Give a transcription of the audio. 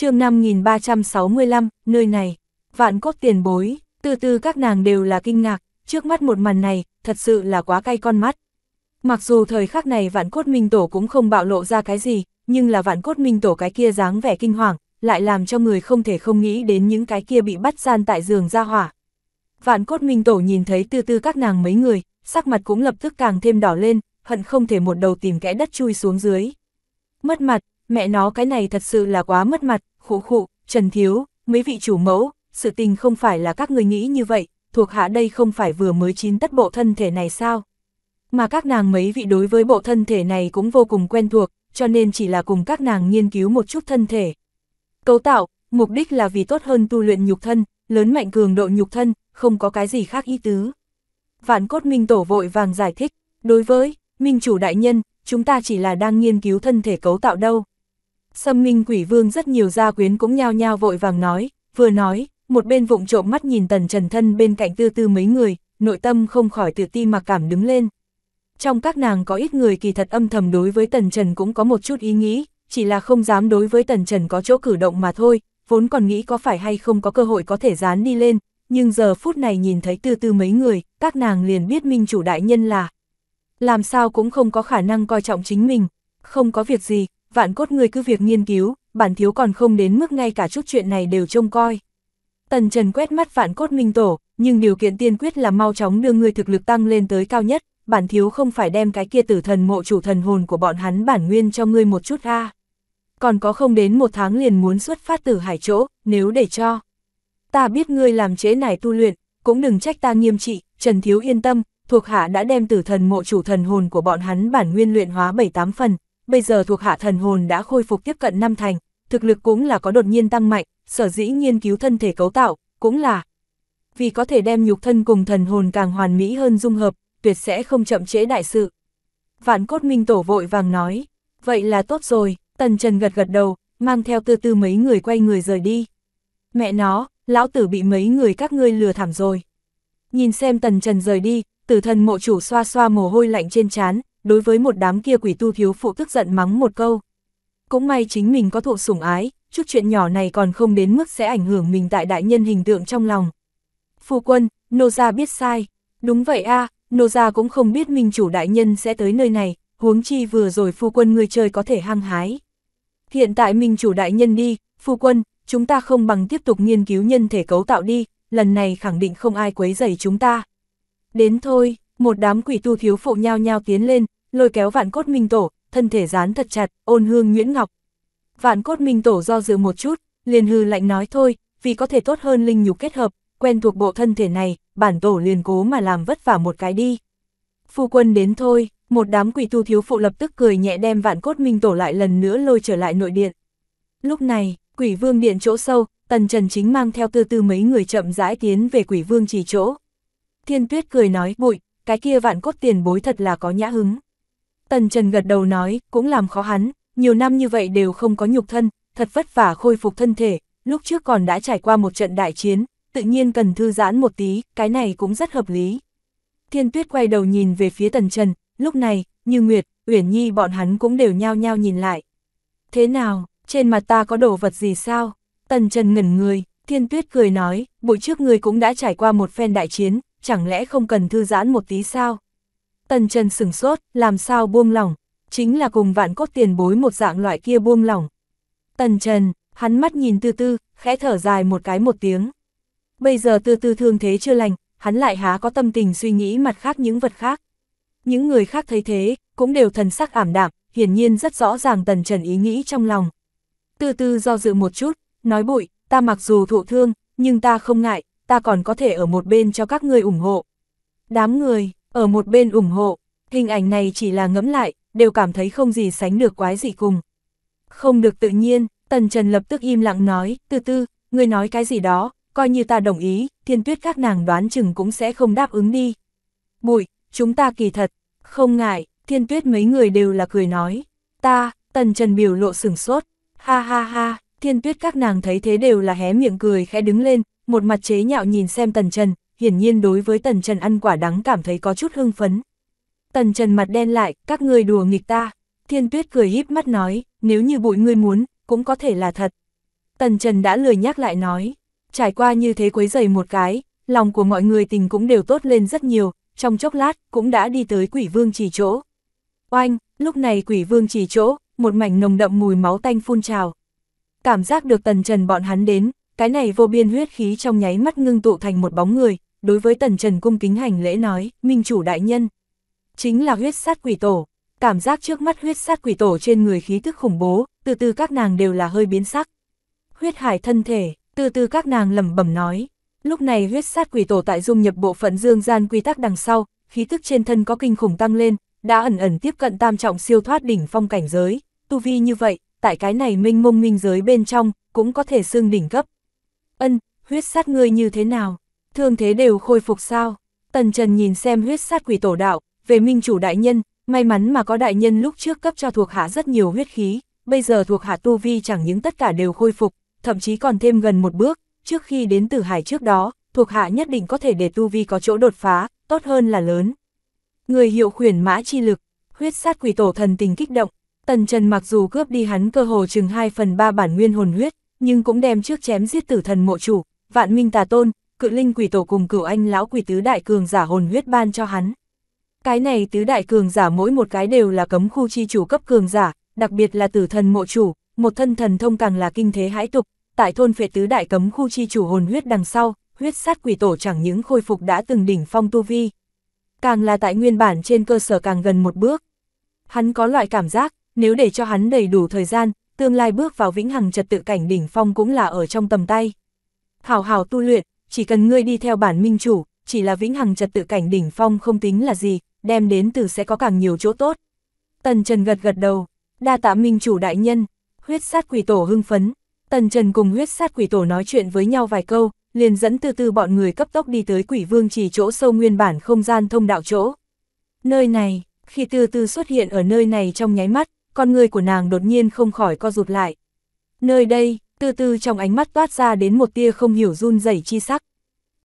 chương 5365, nơi này, vạn cốt tiền bối, từ từ các nàng đều là kinh ngạc, trước mắt một màn này, thật sự là quá cay con mắt. Mặc dù thời khắc này vạn cốt minh tổ cũng không bạo lộ ra cái gì, nhưng là vạn cốt minh tổ cái kia dáng vẻ kinh hoàng, lại làm cho người không thể không nghĩ đến những cái kia bị bắt gian tại giường ra hỏa. Vạn cốt minh tổ nhìn thấy từ từ các nàng mấy người, sắc mặt cũng lập tức càng thêm đỏ lên, hận không thể một đầu tìm kẽ đất chui xuống dưới. Mất mặt, mẹ nó cái này thật sự là quá mất mặt, khụ khụ, Trần Thiếu, mấy vị chủ mẫu, sự tình không phải là các người nghĩ như vậy, thuộc hạ đây không phải vừa mới chín tất bộ thân thể này sao? Mà các nàng mấy vị đối với bộ thân thể này cũng vô cùng quen thuộc, cho nên chỉ là cùng các nàng nghiên cứu một chút thân thể. Cấu tạo, mục đích là vì tốt hơn tu luyện nhục thân, lớn mạnh cường độ nhục thân, không có cái gì khác ý tứ. Vạn cốt minh tổ vội vàng giải thích, đối với, minh chủ đại nhân, chúng ta chỉ là đang nghiên cứu thân thể cấu tạo đâu. Sâm minh quỷ vương rất nhiều gia quyến cũng nhao nhao vội vàng nói, vừa nói, một bên vụng trộm mắt nhìn tần trần thân bên cạnh tư tư mấy người, nội tâm không khỏi tự ti mà cảm đứng lên. Trong các nàng có ít người kỳ thật âm thầm đối với tần trần cũng có một chút ý nghĩ, chỉ là không dám đối với tần trần có chỗ cử động mà thôi, vốn còn nghĩ có phải hay không có cơ hội có thể dán đi lên, nhưng giờ phút này nhìn thấy tư tư mấy người, các nàng liền biết minh chủ đại nhân là làm sao cũng không có khả năng coi trọng chính mình, không có việc gì, vạn cốt người cứ việc nghiên cứu, bản thiếu còn không đến mức ngay cả chút chuyện này đều trông coi. Tần Trần quét mắt vạn cốt minh tổ, nhưng điều kiện tiên quyết là mau chóng đưa người thực lực tăng lên tới cao nhất, bản thiếu không phải đem cái kia tử thần mộ chủ thần hồn của bọn hắn bản nguyên cho ngươi một chút ha, Còn có không đến một tháng liền muốn xuất phát từ hải chỗ, nếu để cho. Ta biết ngươi làm chế này tu luyện, cũng đừng trách ta nghiêm trị, Trần Thiếu yên tâm, thuộc hạ đã đem tử thần mộ chủ thần hồn của bọn hắn bản nguyên luyện hóa 7-8 phần, bây giờ thuộc hạ thần hồn đã khôi phục tiếp cận năm thành, thực lực cũng là có đột nhiên tăng mạnh, sở dĩ nghiên cứu thân thể cấu tạo, cũng là vì có thể đem nhục thân cùng thần hồn càng hoàn mỹ hơn dung hợp, tuyệt sẽ không chậm trễ đại sự. Vạn cốt minh tổ vội vàng nói, vậy là tốt rồi, tần trần gật gật đầu, mang theo tư tư mấy người quay người rời đi. Mẹ nó, lão tử bị mấy người các ngươi lừa thảm rồi. Nhìn xem tần trần rời đi, tử thần mộ chủ xoa xoa mồ hôi lạnh trên trán, đối với một đám kia quỷ tu thiếu phụ tức giận mắng một câu. Cũng may chính mình có thụ sủng ái, chút chuyện nhỏ này còn không đến mức sẽ ảnh hưởng mình tại đại nhân hình tượng trong lòng. Phu quân, Nô Gia biết sai. Đúng vậy a Nô Gia cũng không biết minh chủ đại nhân sẽ tới nơi này, huống chi vừa rồi phu quân người chơi có thể hăng hái. Hiện tại minh chủ đại nhân đi, phu quân, chúng ta không bằng tiếp tục nghiên cứu nhân thể cấu tạo đi, lần này khẳng định không ai quấy rầy chúng ta. Đến thôi, một đám quỷ tu thiếu phụ nhao nhao tiến lên, lôi kéo vạn cốt minh tổ, thân thể dán thật chặt, ôn hương nguyễn ngọc. Vạn cốt minh tổ do dự một chút, liền hư lạnh nói thôi, vì có thể tốt hơn linh nhục kết hợp, quen thuộc bộ thân thể này, bản tổ liền cố mà làm vất vả một cái đi. Phu quân đến thôi, một đám quỷ tu thiếu phụ lập tức cười nhẹ đem vạn cốt minh tổ lại lần nữa lôi trở lại nội điện. Lúc này, quỷ vương điện chỗ sâu, tần trần chính mang theo tư tư mấy người chậm rãi tiến về quỷ vương chỉ chỗ. Thiên tuyết cười nói bụi, cái kia vạn cốt tiền bối thật là có nhã hứng. Tần Trần gật đầu nói, cũng làm khó hắn, nhiều năm như vậy đều không có nhục thân, thật vất vả khôi phục thân thể, lúc trước còn đã trải qua một trận đại chiến, tự nhiên cần thư giãn một tí, cái này cũng rất hợp lý. Thiên Tuyết quay đầu nhìn về phía Tần Trần, lúc này, như Nguyệt, Uyển Nhi bọn hắn cũng đều nhao nhao nhìn lại. Thế nào, trên mặt ta có đồ vật gì sao? Tần Trần ngẩn người, Thiên Tuyết cười nói, buổi trước người cũng đã trải qua một phen đại chiến, chẳng lẽ không cần thư giãn một tí sao? Tần Trần sửng sốt, làm sao buông lỏng, chính là cùng vạn cốt tiền bối một dạng loại kia buông lỏng. Tần Trần, hắn mắt nhìn tư tư, khẽ thở dài một cái một tiếng. Bây giờ tư tư thương thế chưa lành, hắn lại há có tâm tình suy nghĩ mặt khác những vật khác. Những người khác thấy thế, cũng đều thần sắc ảm đạm, hiển nhiên rất rõ ràng Tần Trần ý nghĩ trong lòng. Tư tư do dự một chút, nói bụi, ta mặc dù thụ thương, nhưng ta không ngại, ta còn có thể ở một bên cho các ngươi ủng hộ. Đám người, ở một bên ủng hộ, hình ảnh này chỉ là ngẫm lại, đều cảm thấy không gì sánh được quái gì cùng. Không được tự nhiên, Tần Trần lập tức im lặng nói, từ từ, người nói cái gì đó, coi như ta đồng ý, thiên tuyết các nàng đoán chừng cũng sẽ không đáp ứng đi. Bụi, chúng ta kỳ thật, không ngại, thiên tuyết mấy người đều là cười nói, ta, Tần Trần biểu lộ sửng sốt, ha ha ha, thiên tuyết các nàng thấy thế đều là hé miệng cười khẽ đứng lên, một mặt chế nhạo nhìn xem Tần Trần, hiển nhiên đối với Tần Trần ăn quả đắng cảm thấy có chút hưng phấn. Tần Trần mặt đen lại, các người đùa nghịch ta. Thiên Tuyết cười híp mắt nói, nếu như bụi ngươi muốn, cũng có thể là thật. Tần Trần đã lười nhắc lại nói, trải qua như thế quấy giày một cái, lòng của mọi người tình cũng đều tốt lên rất nhiều, trong chốc lát cũng đã đi tới quỷ vương chỉ chỗ. Oanh, lúc này quỷ vương chỉ chỗ, một mảnh nồng đậm mùi máu tanh phun trào. Cảm giác được Tần Trần bọn hắn đến, cái này vô biên huyết khí trong nháy mắt ngưng tụ thành một bóng người, đối với tần trần cung kính hành lễ nói, minh chủ đại nhân. Chính là huyết sát quỷ tổ, cảm giác trước mắt huyết sát quỷ tổ trên người khí tức khủng bố, từ từ các nàng đều là hơi biến sắc. Huyết hải thân thể, từ từ các nàng lẩm bẩm nói, lúc này huyết sát quỷ tổ tại dung nhập bộ phận dương gian quy tắc đằng sau, khí tức trên thân có kinh khủng tăng lên, đã ẩn ẩn tiếp cận tam trọng siêu thoát đỉnh phong cảnh giới, tu vi như vậy, tại cái này minh mông minh giới bên trong, cũng có thể xương đỉnh cấp. Ân, huyết sát ngươi như thế nào? thương thế đều khôi phục sao? Tần Trần nhìn xem huyết sát quỷ tổ đạo, về minh chủ đại nhân, may mắn mà có đại nhân lúc trước cấp cho thuộc hạ rất nhiều huyết khí, bây giờ thuộc hạ tu vi chẳng những tất cả đều khôi phục, thậm chí còn thêm gần một bước, trước khi đến tử hải trước đó, thuộc hạ nhất định có thể để tu vi có chỗ đột phá, tốt hơn là lớn. Người hiệu khuyển mã chi lực, huyết sát quỷ tổ thần tình kích động, tần trần mặc dù cướp đi hắn cơ hồ chừng 2 phần 3 bản nguyên hồn huyết, nhưng cũng đem trước chém giết tử thần mộ chủ, vạn minh tà tôn, cự linh quỷ tổ cùng cửu anh lão quỷ tứ đại cường giả hồn huyết ban cho hắn. Cái này tứ đại cường giả mỗi một cái đều là cấm khu chi chủ cấp cường giả, đặc biệt là tử thần mộ chủ, một thân thần thông càng là kinh thế hãi tục, tại thôn phệ tứ đại cấm khu chi chủ hồn huyết đằng sau, huyết sát quỷ tổ chẳng những khôi phục đã từng đỉnh phong tu vi. Càng là tại nguyên bản trên cơ sở càng gần một bước. Hắn có loại cảm giác, nếu để cho hắn đầy đủ thời gian, tương lai bước vào vĩnh hằng trật tự cảnh đỉnh phong cũng là ở trong tầm tay. Hảo hảo tu luyện, chỉ cần ngươi đi theo bản minh chủ, chỉ là vĩnh hằng trật tự cảnh đỉnh phong không tính là gì, đem đến từ sẽ có càng nhiều chỗ tốt. Tần Trần gật gật đầu, đa tạ minh chủ đại nhân, huyết sát quỷ tổ hưng phấn. Tần Trần cùng huyết sát quỷ tổ nói chuyện với nhau vài câu, liền dẫn từ từ bọn người cấp tốc đi tới quỷ vương chỉ chỗ sâu nguyên bản không gian thông đạo chỗ. Nơi này, khi từ từ xuất hiện ở nơi này trong nháy mắt, con người của nàng đột nhiên không khỏi co rụt lại. Nơi đây, từ từ trong ánh mắt toát ra đến một tia không hiểu run rẩy chi sắc.